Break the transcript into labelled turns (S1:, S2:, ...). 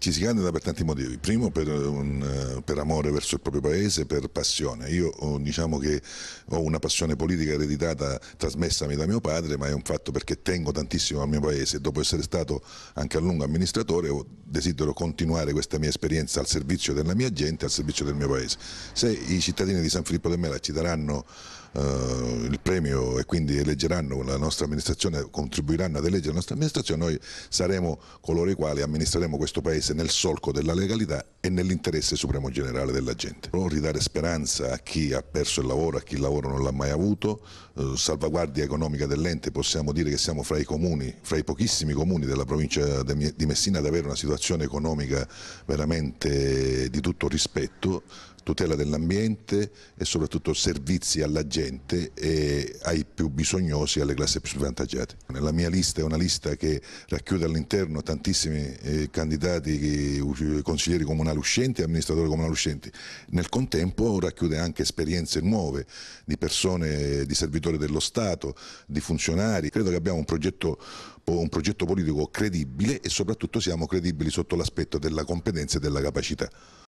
S1: Ci si candida per tanti motivi, primo per, un, eh, per, amore verso il proprio paese, per passione. Io diciamo che ho una passione politica ereditata, trasmessami da mio padre, ma è un fatto perché tengo tantissimo al mio paese. Dopo essere stato anche a lungo amministratore ho desidero continuare questa mia esperienza al servizio della mia gente, al servizio del mio paese. Se i cittadini di San Filippo del Mela ci daranno Uh, il premio e quindi eleggeranno la nostra amministrazione, contribuiranno ad eleggere la nostra amministrazione, noi saremo coloro i quali amministreremo questo paese nel solco della legalità e nell'interesse supremo generale della gente. Non ridare speranza a chi ha perso il lavoro, a chi il lavoro non l'ha mai avuto, eh, salvaguardia economica dell'ente, possiamo dire che siamo fra i comuni, fra i pochissimi comuni della provincia di Messina ad avere una situazione economica veramente di tutto rispetto, tutela dell'ambiente e soprattutto servizi alla gente e ai più bisognosi e alle classi più svantaggiate. La mia lista è una lista che racchiude all'interno tantissimi eh, candidati, eh, consiglieri comunali uscenti e amministratori comunali uscenti. Nel contempo racchiude anche esperienze nuove di persone, eh, di servitori dello Stato, di funzionari. Credo che abbiamo un progetto un progetto politico credibile e soprattutto siamo credibili sotto l'aspetto della competenza e della capacità.